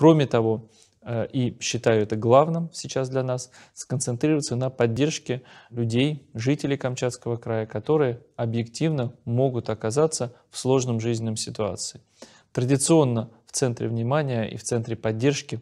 Кроме того, э, и считаю это главным сейчас для нас, сконцентрироваться на поддержке людей, жителей Камчатского края, которые объективно могут оказаться в сложном жизненном ситуации. Традиционно в центре внимания и в центре поддержки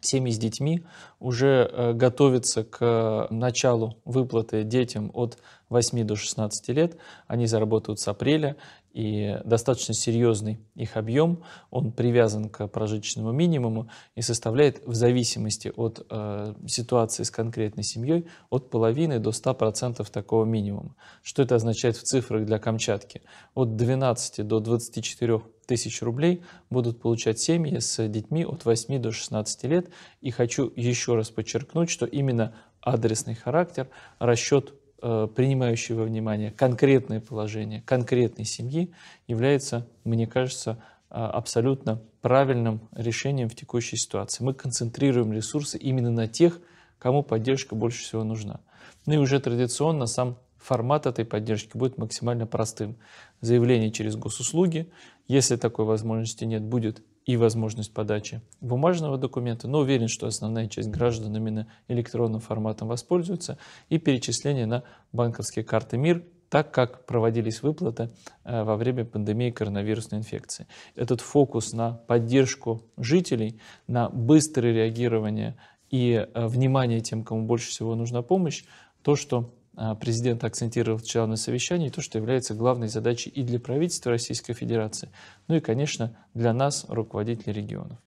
семьи с детьми уже э, готовятся к э, началу выплаты детям от 8 до 16 лет, они заработают с апреля, и достаточно серьезный их объем, он привязан к прожиточному минимуму и составляет в зависимости от э, ситуации с конкретной семьей от половины до 100% такого минимума. Что это означает в цифрах для Камчатки? От 12 до 24 тысяч рублей будут получать семьи с детьми от 8 до 16 лет. И хочу еще раз подчеркнуть, что именно адресный характер, расчет Э, принимающий во внимание конкретное положение конкретной семьи, является, мне кажется, э, абсолютно правильным решением в текущей ситуации. Мы концентрируем ресурсы именно на тех, кому поддержка больше всего нужна. Ну и уже традиционно сам формат этой поддержки будет максимально простым. Заявление через госуслуги, если такой возможности нет, будет и возможность подачи бумажного документа, но уверен, что основная часть граждан именно электронным форматом воспользуется, и перечисление на банковские карты МИР, так как проводились выплаты э, во время пандемии коронавирусной инфекции. Этот фокус на поддержку жителей, на быстрое реагирование и э, внимание тем, кому больше всего нужна помощь, то, что а президент акцентировал вчера на совещании, то, что является главной задачей и для правительства Российской Федерации, ну и, конечно, для нас, руководителей регионов.